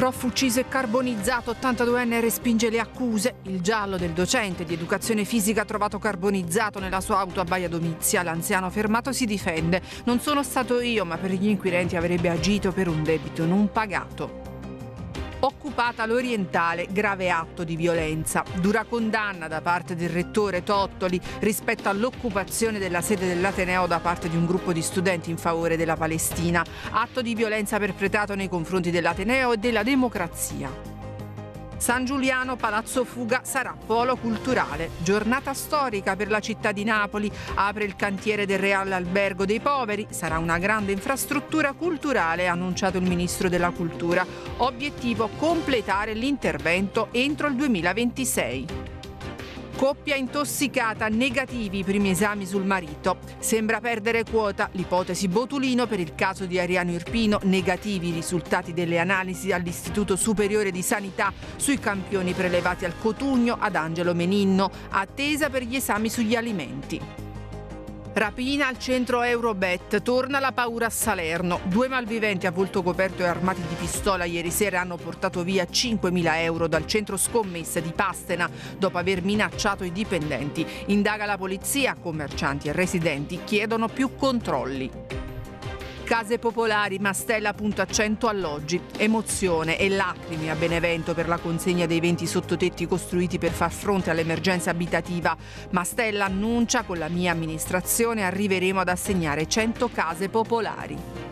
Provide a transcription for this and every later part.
Prof ucciso e carbonizzato, 82enne respinge le accuse. Il giallo del docente di educazione fisica trovato carbonizzato nella sua auto a Baia Domizia. L'anziano fermato si difende. Non sono stato io, ma per gli inquirenti avrebbe agito per un debito non pagato occupata l'orientale, grave atto di violenza. Dura condanna da parte del rettore Tottoli rispetto all'occupazione della sede dell'Ateneo da parte di un gruppo di studenti in favore della Palestina. Atto di violenza perpetrato nei confronti dell'Ateneo e della democrazia. San Giuliano Palazzo Fuga sarà polo culturale. Giornata storica per la città di Napoli. Apre il cantiere del Real Albergo dei Poveri. Sarà una grande infrastruttura culturale, ha annunciato il ministro della Cultura. Obiettivo completare l'intervento entro il 2026. Coppia intossicata, negativi i primi esami sul marito. Sembra perdere quota l'ipotesi Botulino per il caso di Ariano Irpino, negativi i risultati delle analisi all'Istituto Superiore di Sanità sui campioni prelevati al Cotugno ad Angelo Meninno, attesa per gli esami sugli alimenti. Rapina al centro Eurobet, torna la paura a Salerno. Due malviventi a volto coperto e armati di pistola ieri sera hanno portato via 5.000 euro dal centro scommesse di Pastena dopo aver minacciato i dipendenti. Indaga la polizia, commercianti e residenti chiedono più controlli. Case popolari, Mastella punta 100 alloggi. Emozione e lacrime a Benevento per la consegna dei 20 sottotetti costruiti per far fronte all'emergenza abitativa. Mastella annuncia con la mia amministrazione arriveremo ad assegnare 100 case popolari.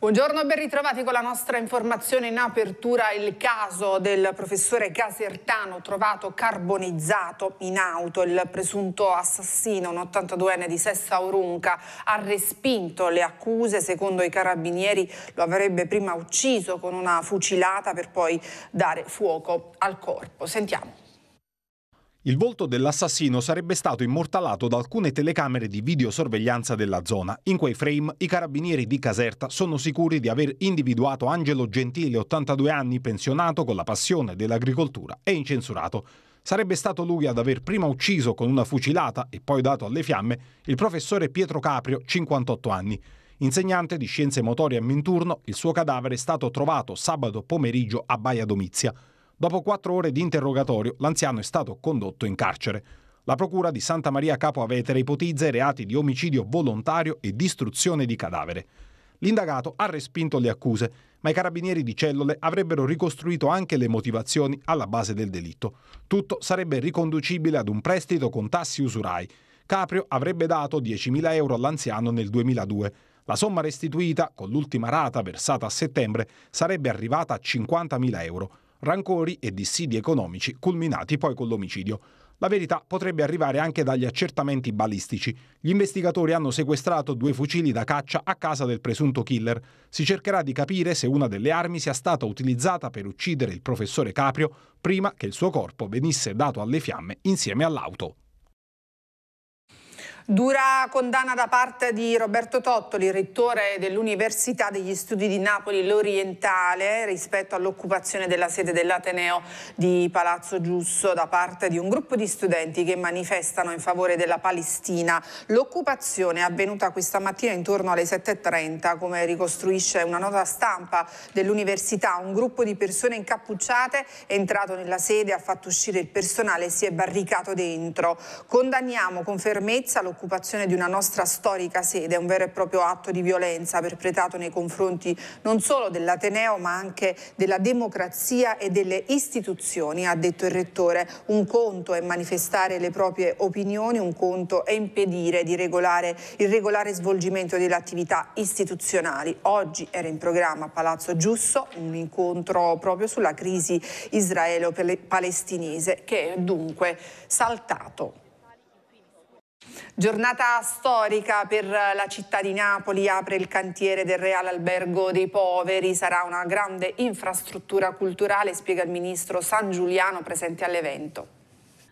Buongiorno, ben ritrovati con la nostra informazione in apertura il caso del professore Casertano trovato carbonizzato in auto. Il presunto assassino, un 82enne di Sessa Orunca, ha respinto le accuse. Secondo i carabinieri lo avrebbe prima ucciso con una fucilata per poi dare fuoco al corpo. Sentiamo. Il volto dell'assassino sarebbe stato immortalato da alcune telecamere di videosorveglianza della zona. In quei frame i carabinieri di Caserta sono sicuri di aver individuato Angelo Gentile, 82 anni, pensionato con la passione dell'agricoltura e incensurato. Sarebbe stato lui ad aver prima ucciso con una fucilata e poi dato alle fiamme il professore Pietro Caprio, 58 anni. Insegnante di scienze motorie a Minturno, il suo cadavere è stato trovato sabato pomeriggio a Baia Domizia. Dopo quattro ore di interrogatorio, l'anziano è stato condotto in carcere. La procura di Santa Maria Capo Avetere ipotizza i reati di omicidio volontario e distruzione di cadavere. L'indagato ha respinto le accuse, ma i carabinieri di cellule avrebbero ricostruito anche le motivazioni alla base del delitto. Tutto sarebbe riconducibile ad un prestito con tassi usurai. Caprio avrebbe dato 10.000 euro all'anziano nel 2002. La somma restituita, con l'ultima rata versata a settembre, sarebbe arrivata a 50.000 euro rancori e dissidi economici culminati poi con l'omicidio. La verità potrebbe arrivare anche dagli accertamenti balistici. Gli investigatori hanno sequestrato due fucili da caccia a casa del presunto killer. Si cercherà di capire se una delle armi sia stata utilizzata per uccidere il professore Caprio prima che il suo corpo venisse dato alle fiamme insieme all'auto. Dura condanna da parte di Roberto Tottoli, rettore dell'Università degli Studi di Napoli l'Orientale, rispetto all'occupazione della sede dell'Ateneo di Palazzo Giusto da parte di un gruppo di studenti che manifestano in favore della Palestina. L'occupazione è avvenuta questa mattina intorno alle 7.30, come ricostruisce una nota stampa dell'Università. Un gruppo di persone incappucciate è entrato nella sede, ha fatto uscire il personale e si è barricato dentro. Condanniamo con fermezza l'occupazione l'occupazione di una nostra storica sede, un vero e proprio atto di violenza perpetrato nei confronti non solo dell'Ateneo ma anche della democrazia e delle istituzioni, ha detto il Rettore. Un conto è manifestare le proprie opinioni, un conto è impedire di regolare il regolare svolgimento delle attività istituzionali. Oggi era in programma a Palazzo Giusto un incontro proprio sulla crisi israelo-palestinese che è dunque saltato. Giornata storica per la città di Napoli, apre il cantiere del Reale Albergo dei Poveri, sarà una grande infrastruttura culturale, spiega il ministro San Giuliano presente all'evento.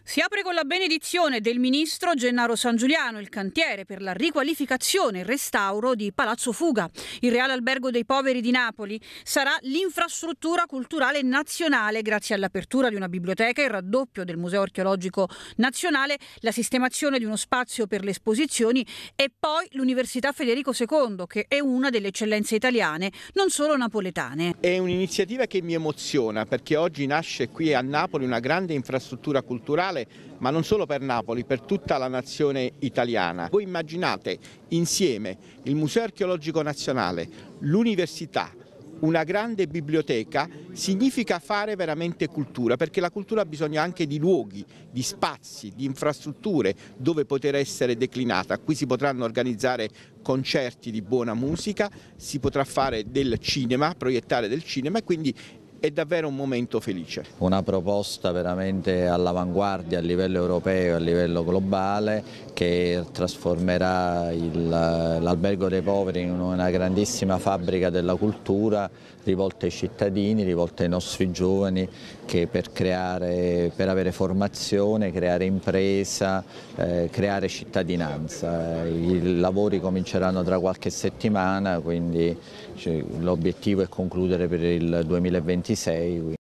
Si apre con la benedizione del ministro Gennaro San Giuliano il cantiere per la riqualificazione e il restauro di Palazzo Fuga. Il Reale Albergo dei Poveri di Napoli sarà l'infrastruttura culturale nazionale grazie all'apertura di una biblioteca, il raddoppio del Museo Archeologico Nazionale, la sistemazione di uno spazio per le esposizioni e poi l'Università Federico II che è una delle eccellenze italiane, non solo napoletane. È un'iniziativa che mi emoziona perché oggi nasce qui a Napoli una grande infrastruttura culturale mondiale, ma non solo per Napoli, per tutta la nazione italiana. Voi immaginate insieme il Museo Archeologico Nazionale, l'università, una grande biblioteca significa fare veramente cultura, perché la cultura ha bisogno anche di luoghi, di spazi, di infrastrutture dove poter essere declinata. Qui si potranno organizzare concerti di buona musica, si potrà fare del cinema, proiettare del cinema e quindi è davvero un momento felice. Una proposta veramente all'avanguardia a livello europeo e a livello globale che trasformerà l'albergo dei poveri in una grandissima fabbrica della cultura rivolta ai cittadini, rivolta ai nostri giovani che per, creare, per avere formazione, creare impresa, eh, creare cittadinanza. Eh, I lavori cominceranno tra qualche settimana, quindi cioè, l'obiettivo è concludere per il 2026.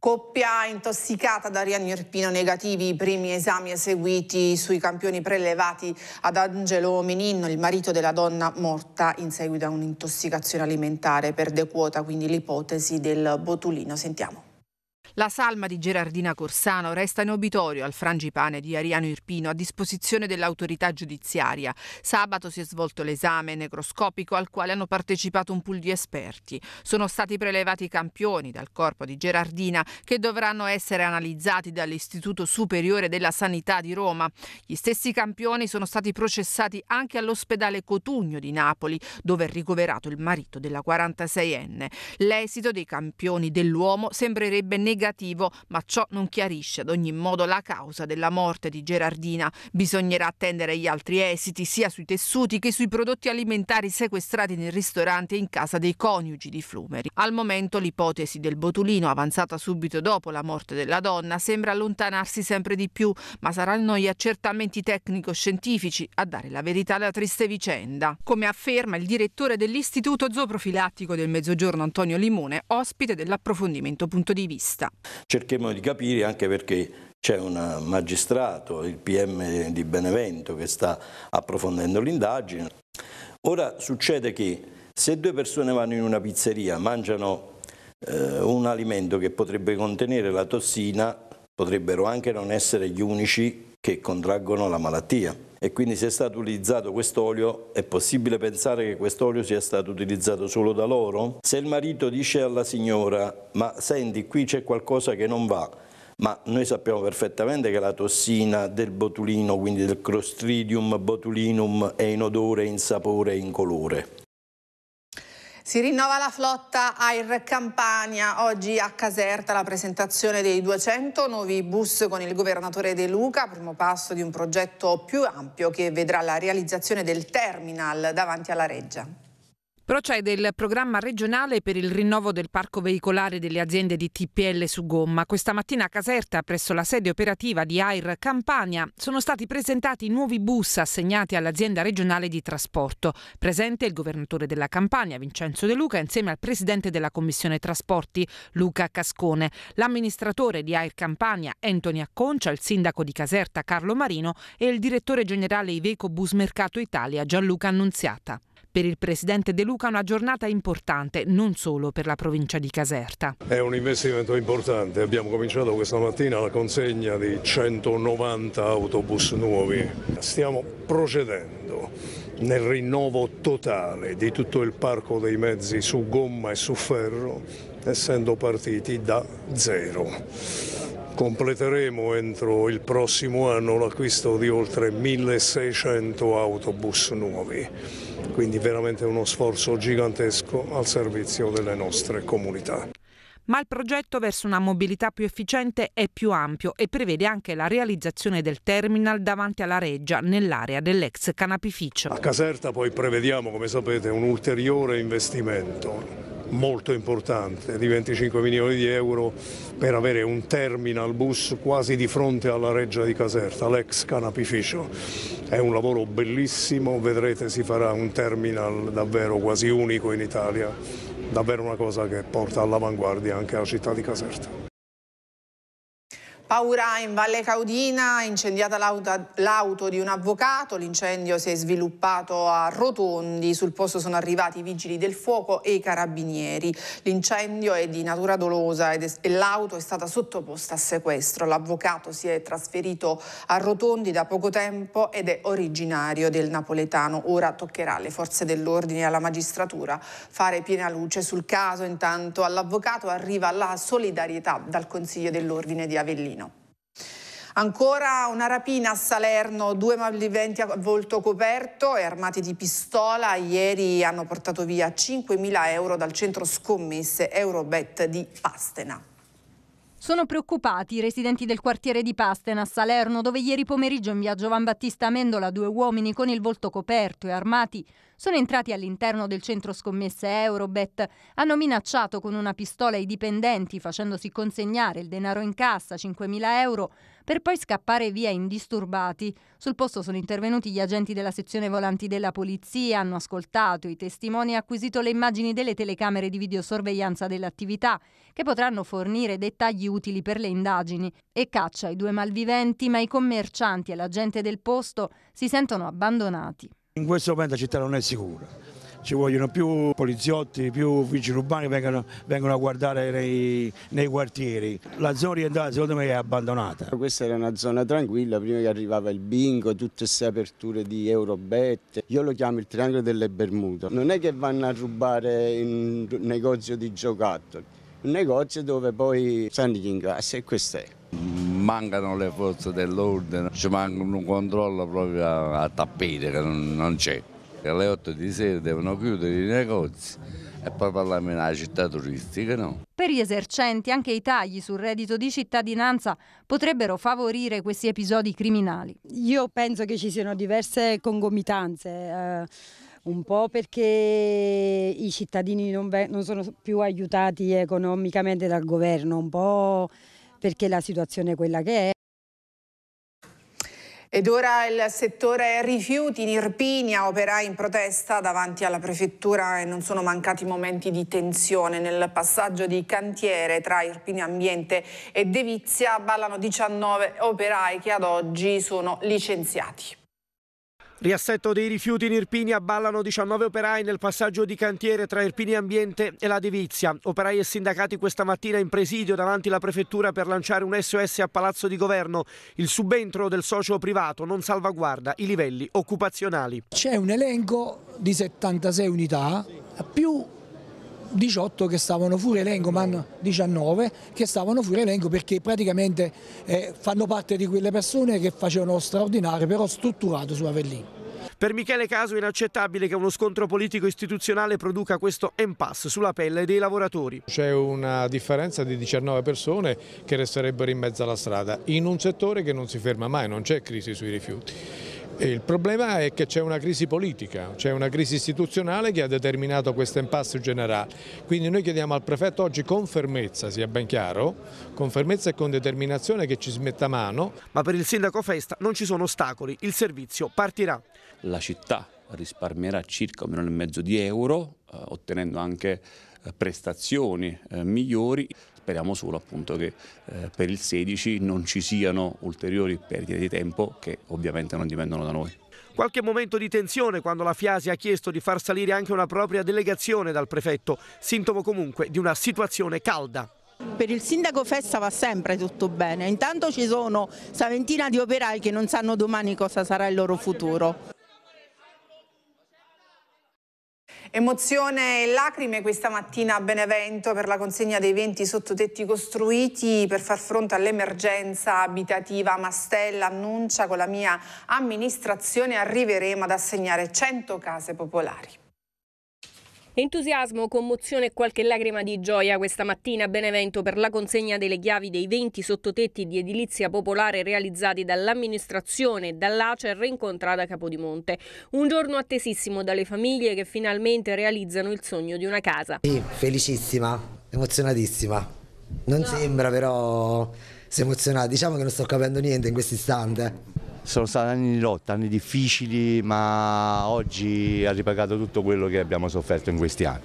Coppia intossicata da Ariani Irpino negativi i primi esami eseguiti sui campioni prelevati ad Angelo Meninno, il marito della donna morta in seguito a un'intossicazione alimentare. Perde quota quindi l'ipotesi del botulino. Sentiamo. La salma di Gerardina Corsano resta in obitorio al frangipane di Ariano Irpino a disposizione dell'autorità giudiziaria. Sabato si è svolto l'esame necroscopico al quale hanno partecipato un pool di esperti. Sono stati prelevati i campioni dal corpo di Gerardina che dovranno essere analizzati dall'Istituto Superiore della Sanità di Roma. Gli stessi campioni sono stati processati anche all'ospedale Cotugno di Napoli dove è ricoverato il marito della 46enne. L'esito dei campioni dell'uomo sembrerebbe negativo negativo, ma ciò non chiarisce ad ogni modo la causa della morte di Gerardina. Bisognerà attendere gli altri esiti sia sui tessuti che sui prodotti alimentari sequestrati nel ristorante e in casa dei coniugi di Flumeri. Al momento l'ipotesi del botulino, avanzata subito dopo la morte della donna, sembra allontanarsi sempre di più, ma saranno gli accertamenti tecnico-scientifici a dare la verità alla triste vicenda. Come afferma il direttore dell'Istituto Zooprofilattico del Mezzogiorno Antonio Limone, ospite dell'approfondimento punto di vista città. Cerchiamo di capire anche perché c'è un magistrato, il PM di Benevento, che sta approfondendo l'indagine. Ora succede che se due persone vanno in una pizzeria, mangiano eh, un alimento che potrebbe contenere la tossina, potrebbero anche non essere gli unici che contraggono la malattia. E quindi se è stato utilizzato quest'olio, è possibile pensare che quest'olio sia stato utilizzato solo da loro? Se il marito dice alla signora, ma senti qui c'è qualcosa che non va, ma noi sappiamo perfettamente che la tossina del botulino, quindi del Clostridium botulinum, è in odore, in sapore e in colore. Si rinnova la flotta Air Campania, oggi a Caserta la presentazione dei 200 nuovi bus con il governatore De Luca, primo passo di un progetto più ampio che vedrà la realizzazione del terminal davanti alla Reggia. Procede il programma regionale per il rinnovo del parco veicolare delle aziende di TPL su gomma. Questa mattina a Caserta, presso la sede operativa di AIR Campania, sono stati presentati nuovi bus assegnati all'azienda regionale di trasporto. Presente il governatore della Campania, Vincenzo De Luca, insieme al presidente della commissione trasporti, Luca Cascone, l'amministratore di AIR Campania, Antonio Acconcia, il sindaco di Caserta, Carlo Marino e il direttore generale Iveco Bus Mercato Italia, Gianluca Annunziata. Per il presidente De Luca una giornata importante, non solo per la provincia di Caserta. È un investimento importante, abbiamo cominciato questa mattina la consegna di 190 autobus nuovi. Stiamo procedendo nel rinnovo totale di tutto il parco dei mezzi su gomma e su ferro, essendo partiti da zero. Completeremo entro il prossimo anno l'acquisto di oltre 1600 autobus nuovi quindi veramente uno sforzo gigantesco al servizio delle nostre comunità ma il progetto verso una mobilità più efficiente è più ampio e prevede anche la realizzazione del terminal davanti alla Reggia nell'area dell'ex canapificio. A Caserta poi prevediamo, come sapete, un ulteriore investimento molto importante di 25 milioni di euro per avere un terminal bus quasi di fronte alla reggia di Caserta, l'ex canapificio. È un lavoro bellissimo, vedrete si farà un terminal davvero quasi unico in Italia, davvero una cosa che porta all'avanguardia anche la città di Caserta. Paura in Valle Caudina, incendiata l'auto di un avvocato, l'incendio si è sviluppato a Rotondi, sul posto sono arrivati i vigili del fuoco e i carabinieri. L'incendio è di natura dolosa e l'auto è stata sottoposta a sequestro. L'avvocato si è trasferito a Rotondi da poco tempo ed è originario del napoletano. Ora toccherà alle forze dell'ordine e alla magistratura fare piena luce sul caso. Intanto all'avvocato arriva la solidarietà dal Consiglio dell'Ordine di Avellino. Ancora una rapina a Salerno, due malviventi a volto coperto e armati di pistola. Ieri hanno portato via 5.000 euro dal centro scommesse Eurobet di Pastena. Sono preoccupati i residenti del quartiere di Pastena a Salerno, dove ieri pomeriggio in via Giovan Battista Mendola due uomini con il volto coperto e armati sono entrati all'interno del centro scommesse Eurobet, hanno minacciato con una pistola i dipendenti facendosi consegnare il denaro in cassa, 5.000 euro, per poi scappare via indisturbati. Sul posto sono intervenuti gli agenti della sezione volanti della polizia, hanno ascoltato i testimoni e acquisito le immagini delle telecamere di videosorveglianza dell'attività, che potranno fornire dettagli utili per le indagini. E caccia i due malviventi, ma i commercianti e la gente del posto si sentono abbandonati. In questo momento la città non è sicura ci vogliono più poliziotti, più vigili urbani che vengono, vengono, a guardare nei, nei, quartieri. La zona orientale secondo me è abbandonata. Questa era una zona tranquilla, prima che arrivava il bingo, tutte queste aperture di Eurobet. Io lo chiamo il triangolo delle Bermuda. Non è che vanno a rubare un negozio di giocattoli, un negozio dove poi sanno chi ingassa e questo è mancano le forze dell'ordine, ci manca un controllo proprio a, a tappete che non, non c'è che alle 8 di sera devono chiudere i negozi e poi parliamo di città turistica, no? Per gli esercenti anche i tagli sul reddito di cittadinanza potrebbero favorire questi episodi criminali. Io penso che ci siano diverse congomitanze. Eh, un po' perché i cittadini non, non sono più aiutati economicamente dal governo, un po' perché la situazione è quella che è. Ed ora il settore rifiuti in Irpinia, operai in protesta davanti alla prefettura e non sono mancati momenti di tensione. Nel passaggio di cantiere tra Irpinia Ambiente e Devizia ballano 19 operai che ad oggi sono licenziati. Riassetto dei rifiuti in Irpini abballano 19 operai nel passaggio di cantiere tra Irpini Ambiente e la Divizia. Operai e sindacati questa mattina in presidio davanti alla prefettura per lanciare un SOS a Palazzo di Governo. Il subentro del socio privato non salvaguarda i livelli occupazionali. C'è un elenco di 76 unità più 18 che stavano fuori elenco, ma 19 che stavano fuori elenco perché praticamente eh, fanno parte di quelle persone che facevano straordinario, però strutturato su Avellino. Per Michele Caso è inaccettabile che uno scontro politico istituzionale produca questo impasse sulla pelle dei lavoratori. C'è una differenza di 19 persone che resterebbero in mezzo alla strada, in un settore che non si ferma mai, non c'è crisi sui rifiuti il problema è che c'è una crisi politica, c'è una crisi istituzionale che ha determinato questo impasse generale. Quindi noi chiediamo al prefetto oggi con fermezza, sia ben chiaro, con fermezza e con determinazione che ci smetta mano. Ma per il sindaco Festa non ci sono ostacoli, il servizio partirà. La città risparmierà circa un milione e mezzo di euro eh, ottenendo anche eh, prestazioni eh, migliori. Speriamo solo appunto, che per il 16 non ci siano ulteriori perdite di tempo che ovviamente non dipendono da noi. Qualche momento di tensione quando la Fiasi ha chiesto di far salire anche una propria delegazione dal prefetto, sintomo comunque di una situazione calda. Per il sindaco Festa va sempre tutto bene, intanto ci sono una ventina di operai che non sanno domani cosa sarà il loro futuro. Emozione e lacrime questa mattina a Benevento per la consegna dei 20 sottotetti costruiti per far fronte all'emergenza abitativa. Mastella annuncia con la mia amministrazione arriveremo ad assegnare 100 case popolari. Entusiasmo, commozione e qualche lacrima di gioia questa mattina a Benevento per la consegna delle chiavi dei 20 sottotetti di edilizia popolare realizzati dall'amministrazione e dall'ACER incontrata a Capodimonte. Un giorno attesissimo dalle famiglie che finalmente realizzano il sogno di una casa. Sì, felicissima, emozionatissima. Non no. sembra però si emozionata, diciamo che non sto capendo niente in questo istante. Sono stati anni di lotta, anni difficili, ma oggi ha ripagato tutto quello che abbiamo sofferto in questi anni.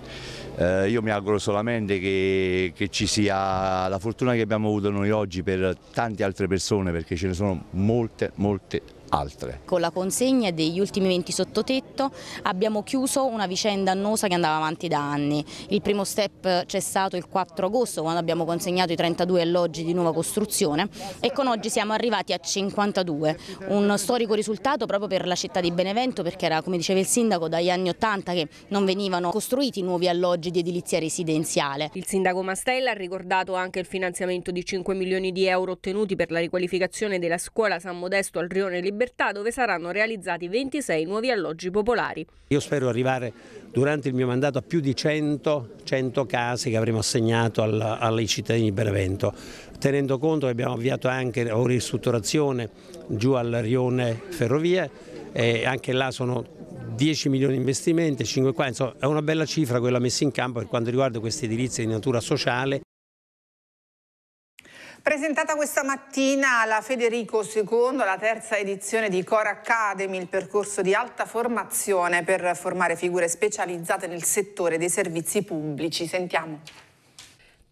Eh, io mi auguro solamente che, che, ci sia la fortuna che abbiamo avuto noi oggi per tante altre persone, perché ce ne sono molte, molte altre. Con la consegna degli ultimi 20 sottotetto abbiamo chiuso una vicenda annosa che andava avanti da anni. Il primo step c'è stato il 4 agosto quando abbiamo consegnato i 32 alloggi di nuova costruzione e con oggi siamo arrivati a 52, un storico risultato proprio per la città di Benevento perché era come diceva il sindaco dagli anni 80 che non venivano costruiti nuovi alloggi di edilizia residenziale. Il sindaco Mastella ha ricordato anche il finanziamento di 5 milioni di euro ottenuti per la riqualificazione della scuola San Modesto al Rione Libero Libertà dove saranno realizzati 26 nuovi alloggi popolari. Io spero arrivare durante il mio mandato a più di 100, 100 case che avremo assegnato al, ai cittadini di Benevento, tenendo conto che abbiamo avviato anche una ristrutturazione giù al rione ferrovie e anche là sono 10 milioni di investimenti, 5 qua, insomma è una bella cifra quella messa in campo per quanto riguarda queste edilizie di natura sociale. Presentata questa mattina la Federico II, la terza edizione di Core Academy, il percorso di alta formazione per formare figure specializzate nel settore dei servizi pubblici. Sentiamo.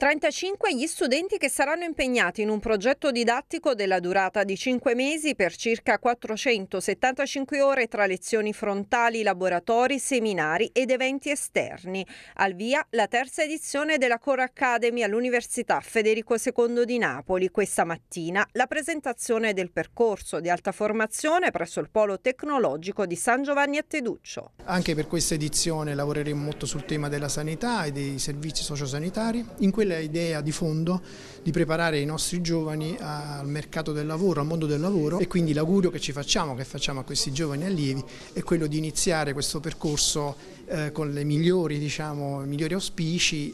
35 gli studenti che saranno impegnati in un progetto didattico della durata di 5 mesi per circa 475 ore tra lezioni frontali, laboratori, seminari ed eventi esterni. Al via la terza edizione della Core Academy all'Università Federico II di Napoli. Questa mattina la presentazione del percorso di alta formazione presso il Polo Tecnologico di San Giovanni a Teduccio. Anche per questa edizione lavoreremo molto sul tema della sanità e dei servizi sociosanitari. In quella l'idea di fondo di preparare i nostri giovani al mercato del lavoro, al mondo del lavoro e quindi l'augurio che ci facciamo, che facciamo a questi giovani allievi è quello di iniziare questo percorso eh, con le migliori, diciamo, migliori auspici.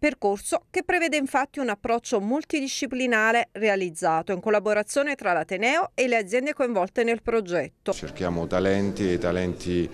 Percorso che prevede infatti un approccio multidisciplinare realizzato in collaborazione tra l'Ateneo e le aziende coinvolte nel progetto. Cerchiamo talenti e i talenti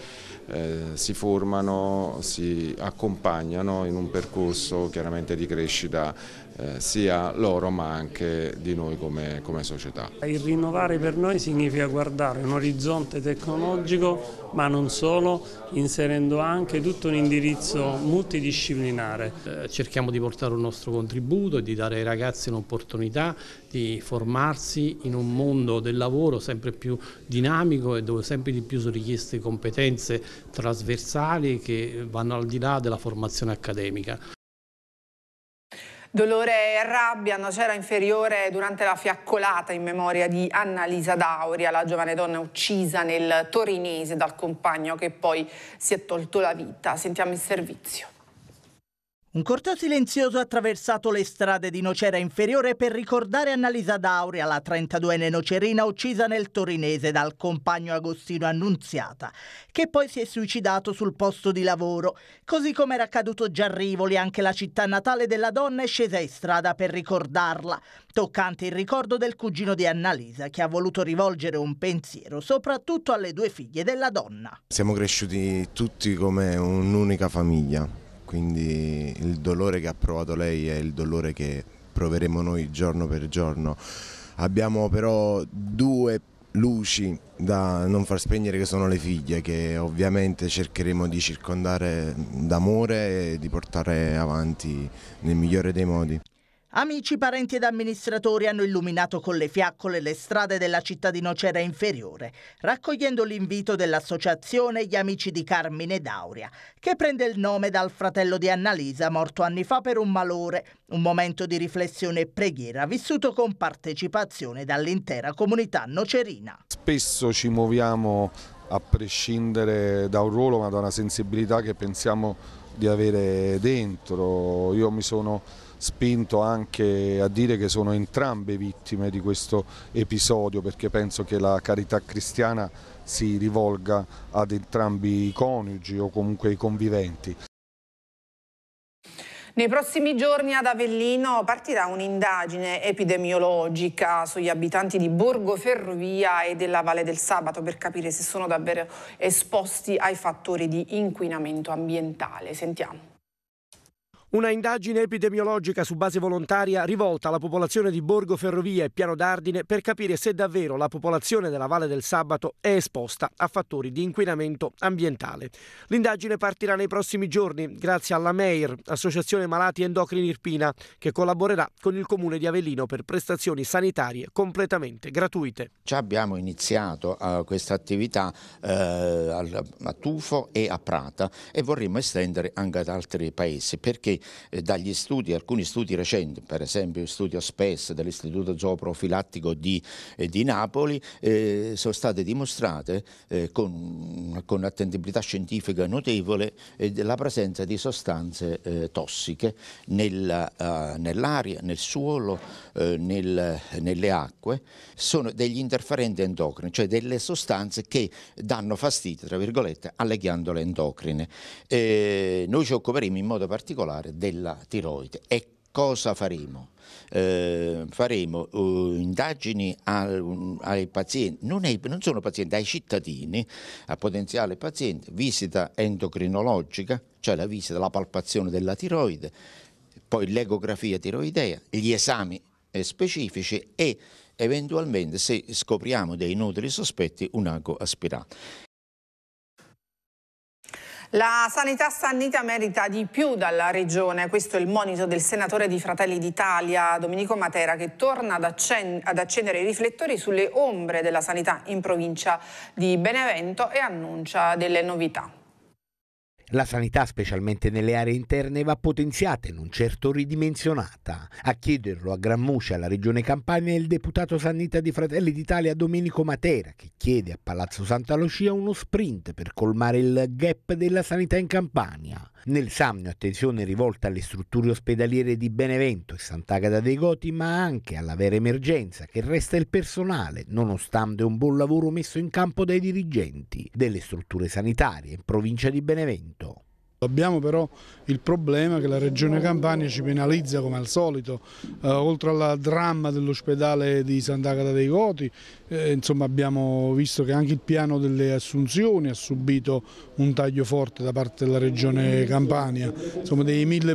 eh, si formano, si accompagnano in un percorso chiaramente di crescita eh, sia loro ma anche di noi come, come, società. Il rinnovare per noi significa guardare un orizzonte tecnologico ma non solo, inserendo anche tutto un indirizzo multidisciplinare. Eh, cerchiamo di portare un nostro contributo e di dare ai ragazzi un'opportunità di formarsi in un mondo del lavoro sempre più dinamico e dove sempre di più sono richieste competenze trasversali che vanno al di là della formazione accademica. Dolore e rabbia, nocera inferiore durante la fiaccolata in memoria di Annalisa Dauria, la giovane donna uccisa nel torinese dal compagno che poi si è tolto la vita. Sentiamo il servizio. Un corteo silenzioso ha attraversato le strade di Nocera Inferiore per ricordare Annalisa D'Aurea, la 32enne nocerina uccisa nel Torinese dal compagno Agostino Annunziata, che poi si è suicidato sul posto di lavoro. Così come era accaduto già a Rivoli, anche la città natale della donna è scesa in strada per ricordarla, toccante il ricordo del cugino di Annalisa, che ha voluto rivolgere un pensiero soprattutto alle due figlie della donna. Siamo cresciuti tutti come un'unica famiglia quindi il dolore che ha provato lei è il dolore che proveremo noi giorno per giorno. Abbiamo però due luci da non far spegnere che sono le figlie che ovviamente cercheremo di circondare d'amore e di portare avanti nel migliore dei modi. Amici, parenti ed amministratori hanno illuminato con le fiaccole le strade della città di Nocera Inferiore, raccogliendo l'invito dell'associazione Gli Amici di Carmine Dauria, che prende il nome dal fratello di Annalisa morto anni fa per un malore, un momento di riflessione e preghiera vissuto con partecipazione dall'intera comunità nocerina. Spesso ci muoviamo a prescindere da un ruolo ma da una sensibilità che pensiamo di avere dentro. Io mi sono spinto anche a dire che sono entrambe vittime di questo episodio perché penso che la carità cristiana si rivolga ad entrambi i coniugi o comunque i conviventi. Nei prossimi giorni ad Avellino partirà un'indagine epidemiologica sugli abitanti di Borgo Ferrovia e della Valle del Sabato per capire se sono davvero esposti ai fattori di inquinamento ambientale. Sentiamo. Una indagine epidemiologica su base volontaria rivolta alla popolazione di Borgo Ferrovia e Piano d'Ardine per capire se davvero la popolazione della Valle del Sabato è esposta a fattori di inquinamento ambientale. L'indagine partirà nei prossimi giorni grazie alla MEIR, Associazione Malati Endocrini Irpina, che collaborerà con il Comune di Avellino per prestazioni sanitarie completamente gratuite. Già abbiamo iniziato uh, questa attività uh, a Tufo e a Prata e vorremmo estendere anche ad altri paesi perché eh, dagli studi, alcuni studi recenti, per esempio il studio SPES dell'Istituto Zooprofilattico di, eh, di Napoli, eh, sono state dimostrate eh, con, con attendibilità scientifica notevole eh, la presenza di sostanze tossiche nella, nell'aria, nel suolo, nel, nelle acque. Sono degli interferenti endocrini, cioè delle sostanze che danno fastidio, tra virgolette, alle ghiandole endocrine. E noi ci occuperemo in modo particolare della tiroide. E cosa faremo? Eh, faremo uh, indagini al, um, ai pazienti, non, ai, non, sono pazienti, ai cittadini, a potenziale paziente, visita endocrinologica, cioè la visita, la palpazione della tiroide, poi l'ecografia tiroidea, gli esami specifici e eventualmente se scopriamo dei noduli sospetti un ago aspirata. La sanità sannita merita di più dalla Regione, questo è il monito del senatore di Fratelli d'Italia Domenico Matera che torna ad, ad, accendere i riflettori sulle ombre della sanità in provincia di Benevento e annuncia delle novità. La sanità, specialmente nelle aree interne, va potenziata e non certo ridimensionata. A chiederlo a gran muscia alla Regione Campania è il deputato sannita di Fratelli d'Italia Domenico Matera, che chiede a Palazzo Santa Lucia uno sprint per colmare il gap della sanità in Campania. Nel Samnio attenzione rivolta alle strutture ospedaliere di Benevento e Sant'Agata dei Goti, ma anche alla vera emergenza che resta il personale, nonostante un buon lavoro messo in campo dai dirigenti delle strutture sanitarie in provincia di Benevento. Abbiamo però il problema che la Regione Campania ci penalizza come al solito, eh, oltre al dramma dell'ospedale di Sant'Agata dei Goti eh, insomma abbiamo visto che anche il piano delle assunzioni ha subito un taglio forte da parte della regione Campania, insomma dei mille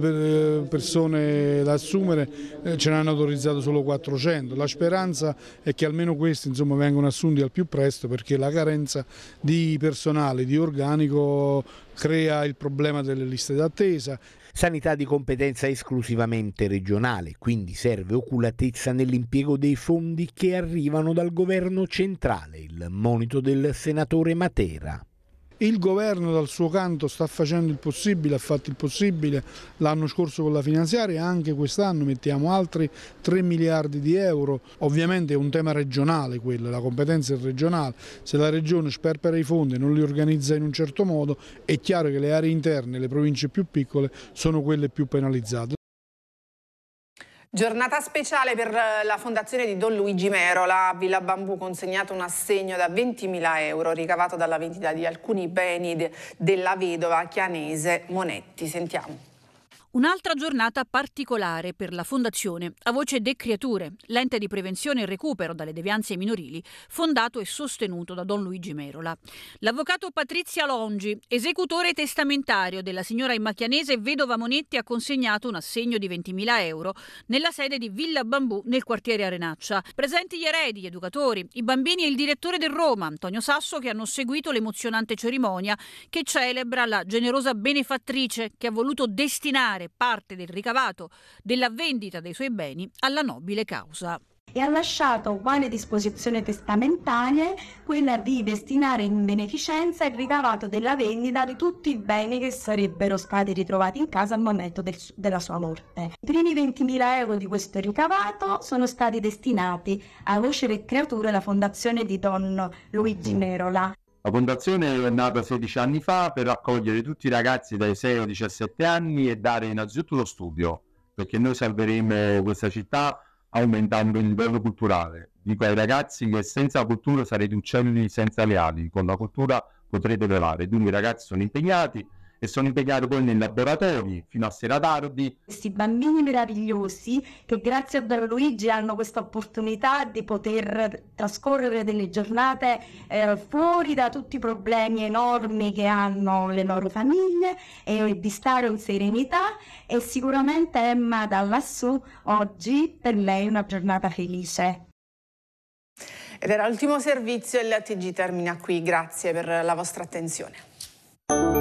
persone da assumere eh, ce ne hanno autorizzato solo 400, la speranza è che almeno questi insomma, vengano assunti al più presto perché la carenza di personale, di organico crea il problema delle liste d'attesa sanità di competenza esclusivamente regionale, quindi serve oculatezza nell'impiego dei fondi che arrivano dal governo centrale, il monito del senatore Matera. Il governo dal suo canto sta facendo il possibile, ha fatto il possibile l'anno scorso con la finanziaria e anche quest'anno mettiamo altri 3 miliardi di euro. Ovviamente è un tema regionale quello, la competenza è regionale. Se la regione sperpera i fondi e non li organizza in un certo modo è chiaro che le aree interne, le province più piccole sono quelle più penalizzate. Giornata speciale per eh, la fondazione di Don Luigi Merola. A Villa Bambù consegnato un assegno da 20.000 euro ricavato dalla vendita di alcuni beni de della vedova chianese Monetti. Sentiamo. Un'altra giornata particolare per la Fondazione, a voce De Creature, l'ente di prevenzione e recupero dalle devianze minorili, fondato e sostenuto da Don Luigi Merola. L'avvocato Patrizia Longi, esecutore testamentario della signora immacchianese vedova Monetti, ha consegnato un assegno di 20.000 euro nella sede di Villa Bambù nel quartiere Arenaccia. Presenti gli eredi, gli educatori, i bambini e il direttore del Roma, Antonio Sasso, che hanno seguito l'emozionante cerimonia che celebra la generosa benefattrice che ha voluto destinare destinare parte del ricavato della vendita dei suoi beni alla nobile causa e ha lasciato quale disposizione testamentaria quella di destinare in beneficenza il ricavato della vendita di tutti i beni che sarebbero stati ritrovati in casa al momento del, della sua morte. I primi 20.000 euro di questo ricavato sono stati destinati a voce e creatura alla fondazione di Don Luigi Nerola la fondazione è nata 16 anni fa per raccogliere tutti i ragazzi dai 6 ai 17 anni e dare innanzitutto lo studio, perché noi salveremo questa città aumentando il livello culturale. Dico ai ragazzi che senza cultura sarete uccelli senza le ali, con la cultura potrete volare. Dunque i ragazzi sono impegnati, e sono impegnato poi nei laboratori fino a sera tardi. Questi bambini meravigliosi che grazie a Don Luigi hanno questa opportunità di poter trascorrere delle giornate eh, fuori da tutti i problemi enormi che hanno le loro famiglie e di stare in serenità e sicuramente Emma da lassù oggi per lei è una giornata felice. Ed era l'ultimo servizio e la TG termina qui. Grazie per la vostra attenzione.